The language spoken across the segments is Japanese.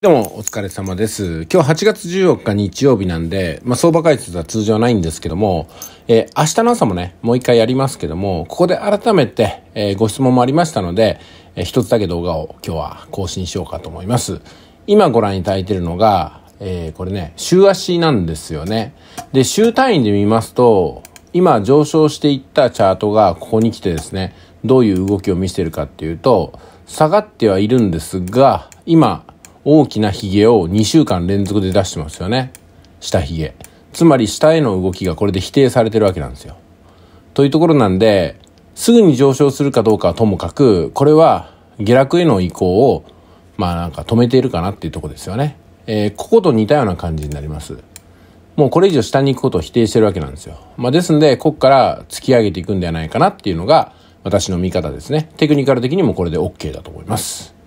どうも、お疲れ様です。今日8月14日日曜日なんで、まあ、相場解説は通常ないんですけども、えー、明日の朝もね、もう一回やりますけども、ここで改めて、えー、ご質問もありましたので、えー、一つだけ動画を今日は更新しようかと思います。今ご覧いただいているのが、えー、これね、週足なんですよね。で、週単位で見ますと、今上昇していったチャートがここに来てですね、どういう動きを見せてるかっていうと、下がってはいるんですが、今、大きなヒゲを2週間連続で出してますよね。下ヒゲ。つまり下への動きがこれで否定されてるわけなんですよ。というところなんで、すぐに上昇するかどうかはともかく、これは下落への移行を、まあなんか止めているかなっていうとこですよね。えー、ここと似たような感じになります。もうこれ以上下に行くことを否定してるわけなんですよ。まあですんで、ここから突き上げていくんではないかなっていうのが、私の見方ですね。テクニカル的にもこれで OK だと思います。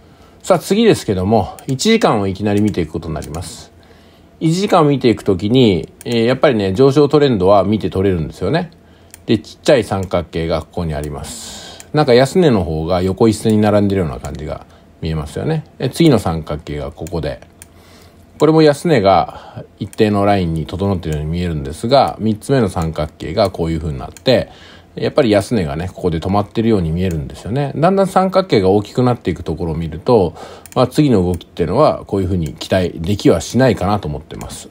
さあ次ですけども、1時間をいきなり見ていくことになります。1時間を見ていくときに、やっぱりね、上昇トレンドは見て取れるんですよね。で、ちっちゃい三角形がここにあります。なんか安値の方が横一線に並んでるような感じが見えますよね。次の三角形がここで。これも安値が一定のラインに整っているように見えるんですが、3つ目の三角形がこういう風になって、やっぱり安値がね、ここで止まってるように見えるんですよね。だんだん三角形が大きくなっていくところを見ると、まあ、次の動きっていうのは、こういうふうに期待できはしないかなと思ってます。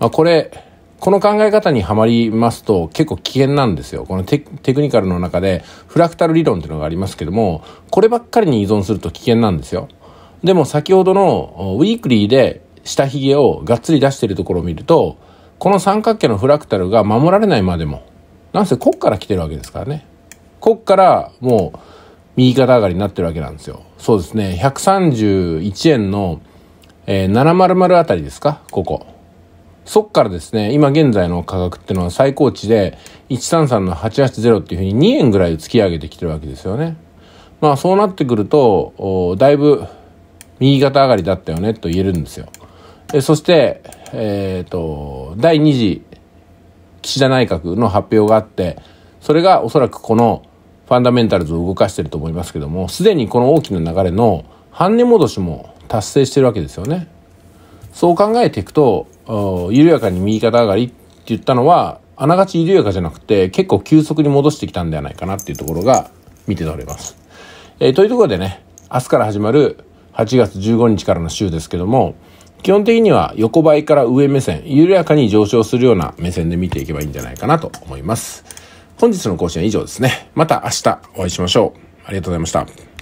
まあ、これ、この考え方にはまりますと結構危険なんですよ。このテクニカルの中でフラクタル理論っていうのがありますけども、こればっかりに依存すると危険なんですよ。でも先ほどのウィークリーで下髭をがっつり出しているところを見ると、この三角形のフラクタルが守られないまでも、なんせこっから来てるわけですからね。こっからもう右肩上がりになってるわけなんですよ。そうですね。131円の、えー、700あたりですかここ。そっからですね、今現在の価格っていうのは最高値で、133の880っていうふうに2円ぐらい突き上げてきてるわけですよね。まあそうなってくると、だいぶ右肩上がりだったよねと言えるんですよ。えそして、えっ、ー、と、第2次岸田内閣の発表があって、それがおそらくこのファンダメンタルズを動かしてると思いますけども、すでにこの大きな流れの半値戻しも達成してるわけですよね。そう考えていくと、緩やかに右肩上がりって言ったのは、あながち緩やかじゃなくて、結構急速に戻してきたんではないかなっていうところが見て取れます。えー、というところでね、明日から始まる8月15日からの週ですけども、基本的には横ばいから上目線、緩やかに上昇するような目線で見ていけばいいんじゃないかなと思います。本日の更新は以上ですね。また明日お会いしましょう。ありがとうございました。